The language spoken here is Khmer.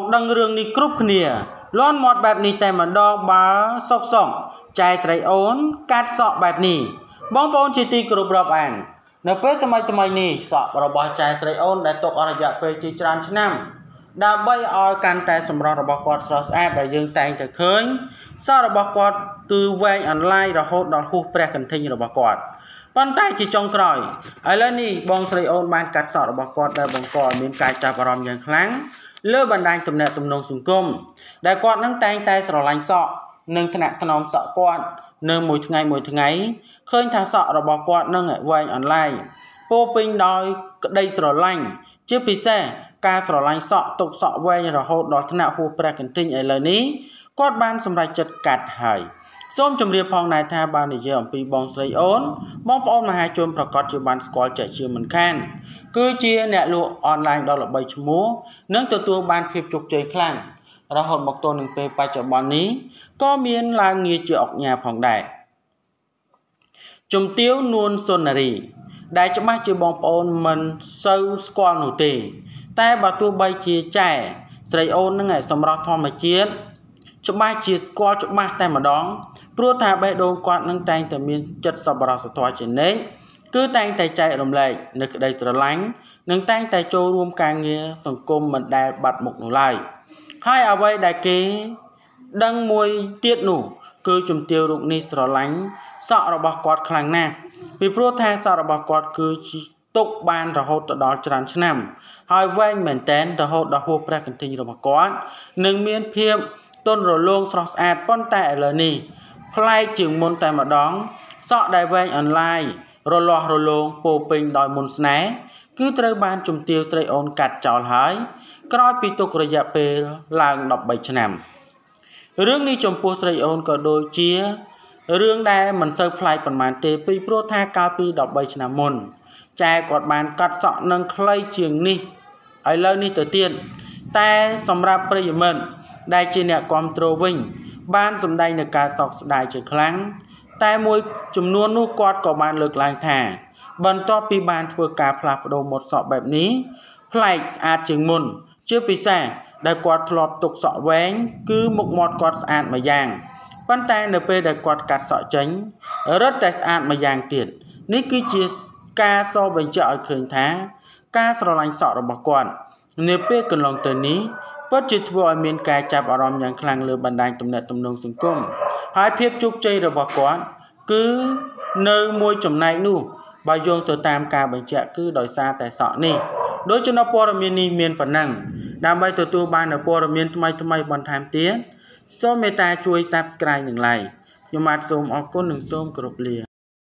មកដឹងរឿងនេះគ្រប់គ្នា លន់មាត់បែបនេះតែម្ដងបើសុកសុកចែស្រីអូន កាត់សក់បែបនេះបងប្អូនជាទីគោរពរាប់អាននៅពេលថ្មីថ្មីនេះសក់របស់ចែស្រីអូនដែលຕົករយៈពេលជាច្រើនឆ្នាំដើម្បីឲ្យកាន់តែសម្រស់របស់គាត់ស្រស់ស្អាតដែលយើងតែងតែឃើញសក់របស់គាត់គឺវែងអន្លាយរហូតដល់ហួសព្រះកន្ធិញរបស់គាត់ប៉ុន្តែជាចុងក្រោយឥឡូវនេះបងស្រីអូនបានកាត់សក់របស់គាត់ដែលបង្កឲ្យមានការចាប់អារម្មណ៍យ៉ាងខ្លាំងលើបណ្ដាញទំនាក់ទំនងសង្គមដែលគាត់នឹងតែងតែស្រឡាញ់សក់និងថ្នាក់ថ្នមសក់គាត់នៅមួយថ្ងៃមួយថ្ងៃឃើញថាសក់របស់គាត់នឹងវែងអន្លាយពោពេញដោយក្តីស្រឡាញ់ជាពិសេសការស្រឡាញ់សក់ទុកសក់វែងរហូតដល់ថ្នាក់ហួសព្រះកន្ទិញឥឡូវនេះគាត់បានសម្រេចចិត្តកាត់ហើយសូមជម្រាបផងដែរថាបាននិយាយអំពីបងស្រីអូន បងប្អូនមហាជនប្រកាសជាបានស្គាល់ចាក់ជាមិនខាន គឺជាអ្នកលក់អនឡាញដ៏ល្បីឈ្មោះនិងទទួលបានភាពជោគជ័យខ្លាំងរហូតមកទល់នឹងពេលបច្ចុប្បន្ននេះក៏មានឡើងងារជាអុកញ៉ាផងដែរជំទាវនួនសុនារីដែលច្បាស់ជាបងប្អូនមិនសូវស្គាល់នោះទេ តែបើទោះបីជាចែស្រីអូននឹងឯសម្រាប់ធម្មជាតិច្បាស់ជាស្គាល់ច្បាស់តែម្ដងព្រោះថាបេះដូងគាត់នឹងតែងតែមានចិត្តសប្បុរសធម៌ជានិច្ចគឺតែងតែចែករំលែក នៅក្តីស្រឡាញ់និងតែងតែចូលរួមការងារសង្គមមិនដែលបាត់មុខនោះឡើយហើយអ្វីដែលគេ ដឹងមួយទៀតនោះគឺជំទាវរូបនេះស្រឡាញ់សក់របស់គាត់ខ្លាំងណាស់ពីព្រោះថាសក់របស់គាត់គឺទុកបានរហូតទៅដល់ច្រើនឆ្នាំ ហើយវែងមែនតែន រហូតដល់ហួសព្រះកន្ទិញរបស់គាត់នឹងមាន ភាពទន់រលោងស្រស់ស្អាតប៉ុន្តែឥឡូវនេះប្លែកជាងមុនតែម្ដង សក់ដែលវែងអន្លាយរលាស់រលោងពោពេញដោយមន្តស្នេហ៍គឺត្រូវបាន ជំទាវស្រីអូនកាត់ចោលហើយ ក្រោយពីទុករយៈពេលឡើង13ឆ្នាំ។រឿងនេះចំពោះស្រីអូនក៏ដូចជារឿងដែលមិនសូវប្លែកប៉ុន្មានទេពីព្រោះថាកាលពី13ឆ្នាំមុន ចែគាត់បានកាត់សក់នឹងខ្លីជាងនេះឥឡូវនេះទៅទៀតតែសម្រាប់ប្រិយមិត្តដែលជាអ្នកគ្រប់គ្រងវិញបានសម្ដែងនឹងការសោកស្ដាយជាខ្លាំងតែមួយចំនួននោះគាត់ក៏បាន លើកឡើងថា បន្ទាប់ពីបានធ្វើការផ្លាស់ប្ដូរម៉ូដសក់បែបនេះប្លែកស្អាតជាងមុនជាពិសេសដែលគាត់ធ្លាប់ទុកសក់វែងគឺមុខមាត់គាត់ស្អាតមួយយ៉ាងប៉ុន្តែនៅពេលដែលគាត់កាត់សក់ចេញរត់តែស្អាតមួយយ៉ាងទៀត នេះគឺជាការសរបញ្ជាក់ឲ្យឃើញថា ការស្រឡាញ់សក់របស់គាត់ នៅពេលកន្លងទៅនេះពិតជាធ្វើឲ្យមានការចាប់អារម្មណ៍យ៉ាងខ្លាំងលើបណ្ដាញទំនាក់ទំនងសង្គមហើយភាពជោគជ័យរបស់គាត់គឺនៅមួយចំណែកនោះបើយោងទៅតាមការបញ្ជាក់គឺដោយសារតែសក់នេះដោយចំណព័ត៌មាននេះមានប៉ុណ្ណឹងដើម្បីទទួលបាននូវព័ត៌មានថ្មីៗបន្ថែមទៀតសូមមេត្តាជួយ Subscribe និង Like ខ្ញុំបាទសូមអរគុណនិងសូមគោរពលា